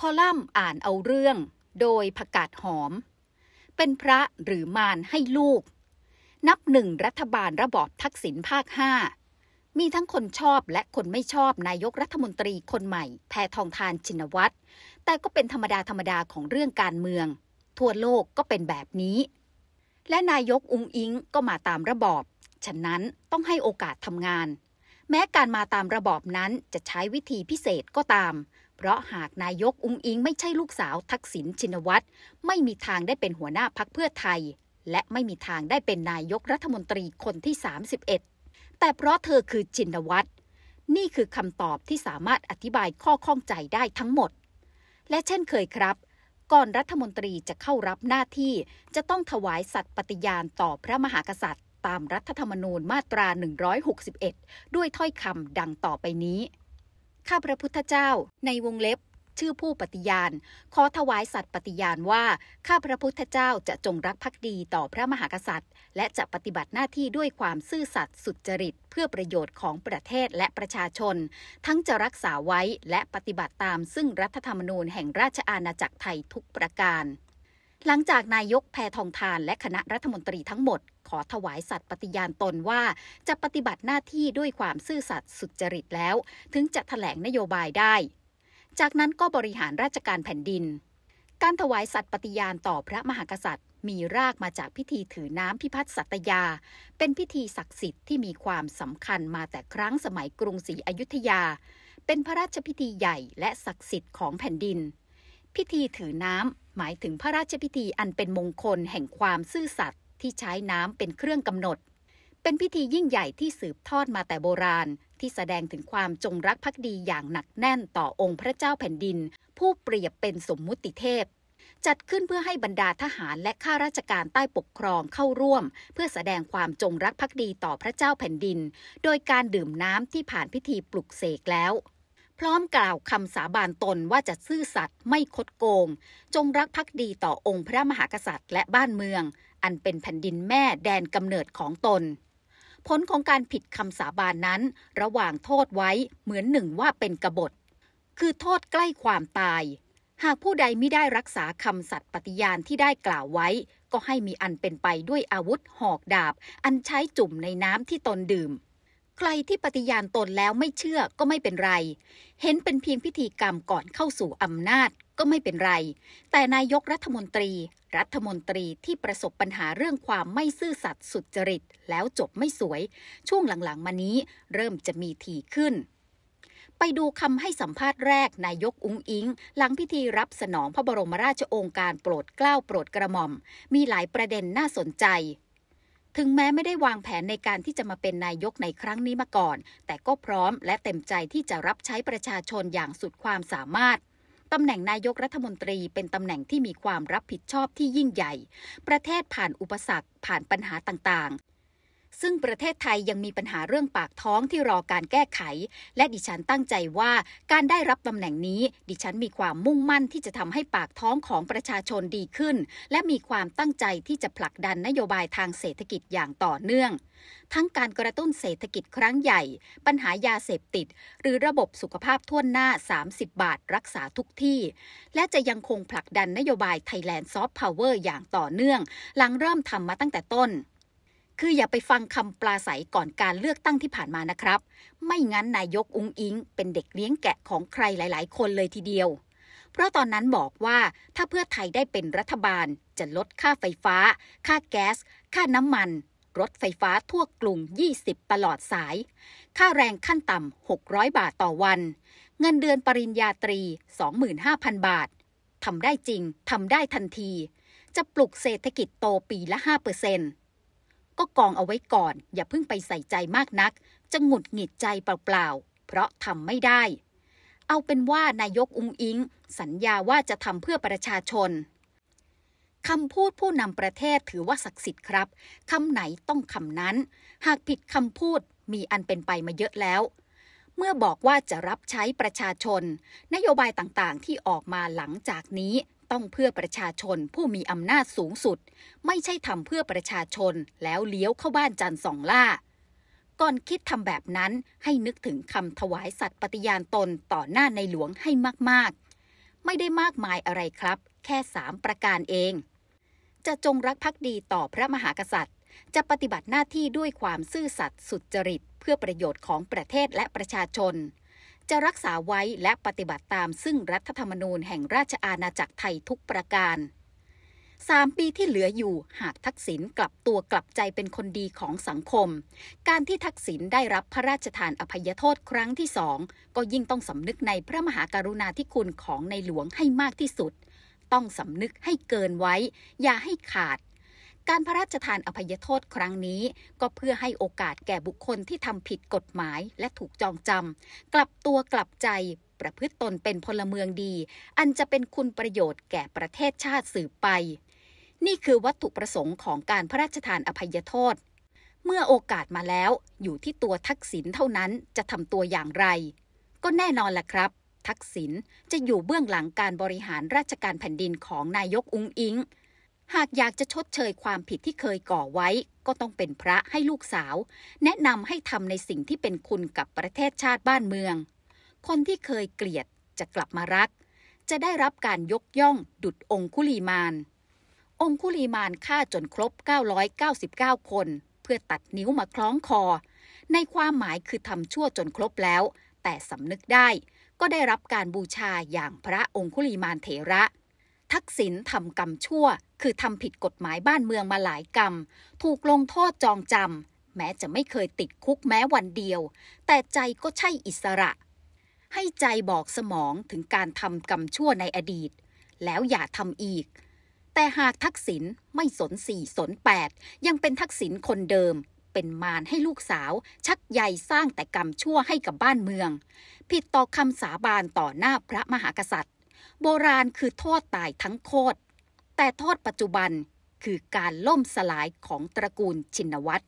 คอลัมน์อ่านเอาเรื่อง โดยผกาดหอม เป็นพระหรือมารให้ลูก นับหนึ่ง รัฐบาลระบอบทักษิณภาคห้ามีทั้งคนชอบและคนไม่ชอบนายกรัฐมนตรีคนใหม่แพทองทานชินวัตรแต่ก็เป็นธรรมดาธรรมดาของเรื่องการเมือง ทั่วโลกก็เป็นแบบนี้ และนายกอุงอิงก็มาตามระบอบ ฉะนั้นต้องให้โอกาสทำงาน แม้การมาตามระบอบนั้นจะใช้วิธีพิเศษก็ตามเพราะหากนายกอุ้งอิงไม่ใช่ลูกสาวทักษิณชินวัตร ไม่มีทางได้เป็นหัวหน้าพักเพื่อไทย และไม่มีทางได้เป็นนายกรัฐมนตรีคนที่ 31 แต่เพราะเธอคือชินวัตรนี่คือคำตอบที่สามารถอธิบายข้อข้องใจได้ทั้งหมด และเช่นเคยครับ ก่อนรัฐมนตรีจะเข้ารับหน้าที่จะต้องถวายสัตย์ปฏิญาณต่อพระมหากษัตริย์ ตามรัฐธรรมนูญมาตรา 161 ด้วยถ้อยคำดังต่อไปนี้ข้าพระพุทธเจ้าในวงเล็บ ชื่อผู้ปฏิญาณขอถวายสัตย์ปฏิญาณว่า ข้าพระพุทธเจ้าจะจงรักภักดีต่อพระมหากษัตริย์ และจะปฏิบัติหน้าที่ด้วยความซื่อสัตย์สุจริต เพื่อประโยชน์ของประเทศและประชาชน ทั้งจะรักษาไว้และปฏิบัติตามซึ่งรัฐธรรมนูญแห่งราชอาณาจักรไทยทุกประการ หลังจากนายกแพทองทานและคณะรัฐมนตรีทั้งหมดขอถวายสัตย์ปฏิญาณตนว่าจะปฏิบัติหน้าที่ด้วยความซื่อสัตย์สุจริตแล้ว ถึงจะถแถลงนโยบายได้ จากนั้นก็บริหารราชการแผ่นดิน การถวายสัตย์ปฏิญาณต่อพระมหากษัตริย์ มีรากมาจากพิธีถือน้ำพิพัฒน์สัตยา เป็นพิธีศักดิ์สิทธิ์ที่มีความสำคัญมาแต่ครั้งสมัยกรุงศรีอยุธยา เป็นพระราชพิธีใหญ่และศักดิ์สิทธิ์ของแผ่นดิน พิธีถือน้ำหมายถึงพระราชพิธีอันเป็นมงคลแห่งความซื่อสัตย์ที่ใช้น้ำเป็นเครื่องกำหนด เป็นพิธียิ่งใหญ่ที่สืบทอดมาแต่โบราณที่แสดงถึงความจงรักภักดีอย่างหนักแน่นต่อองค์พระเจ้าแผ่นดิน ผู้เปรียบเป็นสมมุติเทพ จัดขึ้นเพื่อให้บรรดาทหารและข้าราชการใต้ปกครองเข้าร่วม เพื่อแสดงความจงรักภักดีต่อพระเจ้าแผ่นดิน โดยการดื่มน้ำที่ผ่านพิธีปลุกเสกแล้ว พร้อมกล่าวคำสาบานตนว่าจะซื่อสัตย์ไม่คดโกง จงรักภักดีต่อองค์พระมหากษัตริย์และบ้านเมืองอันเป็นแผ่นดินแม่แดนกำเนิดของตน ผลของการผิดคำสาบานนั้นระหว่างโทษไว้เหมือนหนึ่งว่าเป็นกบฏ คือโทษใกล้ความตาย หากผู้ใดไม่ได้รักษาคำสัตย์ปฏิญาณที่ได้กล่าวไว้ ก็ให้มีอันเป็นไปด้วยอาวุธหอกดาบอันใช้จุ่มในน้ำที่ตนดื่มใครที่ปฏิญาณตนแล้วไม่เชื่อก็ไม่เป็นไร เห็นเป็นเพียงพิธีกรรมก่อนเข้าสู่อำนาจก็ไม่เป็นไร แต่นายกรัฐมนตรี รัฐมนตรีที่ประสบปัญหาเรื่องความไม่ซื่อสัตย์สุจริต แล้วจบไม่สวย ช่วงหลังๆมานี้เริ่มจะมีทีขึ้น ไปดูคำให้สัมภาษณ์แรกนายกอุ้งอิง หลังพิธีรับสนองพระบรมราชโองการโปรดเกล้าโปรดกระหม่อม มีหลายประเด็นน่าสนใจถึงแม้ไม่ได้วางแผนในการที่จะมาเป็นนายกในครั้งนี้มาก่อน แต่ก็พร้อมและเต็มใจที่จะรับใช้ประชาชนอย่างสุดความสามารถ ตำแหน่งนายกรัฐมนตรีเป็นตำแหน่งที่มีความรับผิดชอบที่ยิ่งใหญ่ ประเทศผ่านอุปสรรคผ่านปัญหาต่างซึ่งประเทศไทยยังมีปัญหาเรื่องปากท้องที่รอการแก้ไข และดิฉันตั้งใจว่าการได้รับตำแหน่งนี้ ดิฉันมีความมุ่งมั่นที่จะทำให้ปากท้องของประชาชนดีขึ้น และมีความตั้งใจที่จะผลักดันนโยบายทางเศรษฐกิจอย่างต่อเนื่อง ทั้งการกระตุ้นเศรษฐกิจครั้งใหญ่ ปัญหายาเสพติด หรือระบบสุขภาพทั่วหน้า 30 บาทรักษาทุกที่ และจะยังคงผลักดันนโยบายไทยแลนด์ซอฟต์พาวเวอร์อย่างต่อเนื่องหลังเริ่มทำมาตั้งแต่ต้นคืออย่าไปฟังคำปลาใสก่อนการเลือกตั้งที่ผ่านมานะครับ ไม่งั้นนายกอุ้งอิงเป็นเด็กเลี้ยงแกะของใครหลาย ๆ คนเลยทีเดียว เพราะตอนนั้นบอกว่าถ้าเพื่อไทยได้เป็นรัฐบาลจะลดค่าไฟฟ้า ค่าแก๊ส ค่าน้ำมัน รถไฟฟ้าทั่วกลุ่ม20 ตลอดสาย ค่าแรงขั้นต่ำ600 บาทต่อวัน เงินเดือนปริญญาตรี25,000บาททำได้จริงทำได้ทันที จะปลุกเศรษฐกิจโตปีละ5%เปอร์เซ็นต์ก็กองเอาไว้ก่อน อย่าเพิ่งไปใส่ใจมากนัก จะหงุดหงิดใจเปล่าาเพราะทำไม่ได้ เอาเป็นว่านายกอุงอิงสัญญาว่าจะทำเพื่อประชาชนคำพูดผู้นำประเทศถือว่าศักดิ์สิทธิ์ครับคำไหนต้องคำนั้น หากผิดคำพูด มีอันเป็นไปมาเยอะแล้ว เมื่อบอกว่าจะรับใช้ประชาชน นโยบายต่างๆที่ออกมาหลังจากนี้ต้องเพื่อประชาชนผู้มีอำนาจสูงสุด ไม่ใช่ทำเพื่อประชาชนแล้วเลี้ยวเข้าบ้านจันสองล่า ก่อนคิดทำแบบนั้นให้นึกถึงคำถวายสัตว์ปฏิญาณตนต่อหน้าในหลวงให้มากๆ ไม่ได้มากมายอะไรครับ แค่สามประการเอง จะจงรักภักดีต่อพระมหากษัตริย์ จะปฏิบัติหน้าที่ด้วยความซื่อสัตย์สุจริตเพื่อประโยชน์ของประเทศและประชาชนจะรักษาไว้และปฏิบัติตามซึ่งรัฐธรรมนูญแห่งราชอาณาจักรไทยทุกประการสามปีที่เหลืออยู่หากทักษิณกลับตัวกลับใจเป็นคนดีของสังคม การที่ทักษิณได้รับพระราชทานอภัยโทษครั้งที่สองก็ยิ่งต้องสำนึกในพระมหากรุณาธิคุณของในหลวงให้มากที่สุด ต้องสำนึกให้เกินไว้อย่าให้ขาดการพระราชทานอภัยโทษครั้งนี้ก็เพื่อให้โอกาสแก่บุคคลที่ทำผิดกฎหมายและถูกจองจำกลับตัวกลับใจ ประพฤติตนเป็นพลเมืองดี อันจะเป็นคุณประโยชน์แก่ประเทศชาติสืบไป นี่คือวัตถุประสงค์ของการพระราชทานอภัยโทษ เมื่อโอกาสมาแล้วอยู่ที่ตัวทักษิณเท่านั้นจะทำตัวอย่างไร ก็แน่นอนล่ะครับ ทักษิณจะอยู่เบื้องหลังการบริหารราชการแผ่นดินของนายกอุ้งอิงหากอยากจะชดเชยความผิดที่เคยก่อไว้ ก็ต้องเป็นพระให้ลูกสาว แนะนำให้ทำในสิ่งที่เป็นคุณกับประเทศชาติบ้านเมือง คนที่เคยเกลียดจะกลับมารัก จะได้รับการยกย่องดุดองคุลีมาน องคุลีมานฆ่าจนครบ 999 คน เพื่อตัดนิ้วมาคล้องคอ ในความหมายคือทำชั่วจนครบแล้ว แต่สำนึกได้ก็ได้รับการบูชาอย่างพระองคุลีมานเถระทักษิณทำกรรมชั่ว คือทำผิดกฎหมายบ้านเมืองมาหลายกรรมถูกลงโทษจองจำแม้จะไม่เคยติดคุกแม้วันเดียว แต่ใจก็ใช่อิสระ ให้ใจบอกสมองถึงการทำกรรมชั่วในอดีต แล้วอย่าทำอีก แต่หากทักษิณไม่สนสี่สนแปดยังเป็นทักษิณคนเดิม เป็นมารให้ลูกสาวชักใหญ่สร้างแต่กรรมชั่วให้กับบ้านเมือง ผิดต่อคำสาบานต่อหน้าพระมหากษัตริย์โบราณคือโทษตายทั้งโคตร แต่โทษปัจจุบันคือการล่มสลายของตระกูลชินวัตร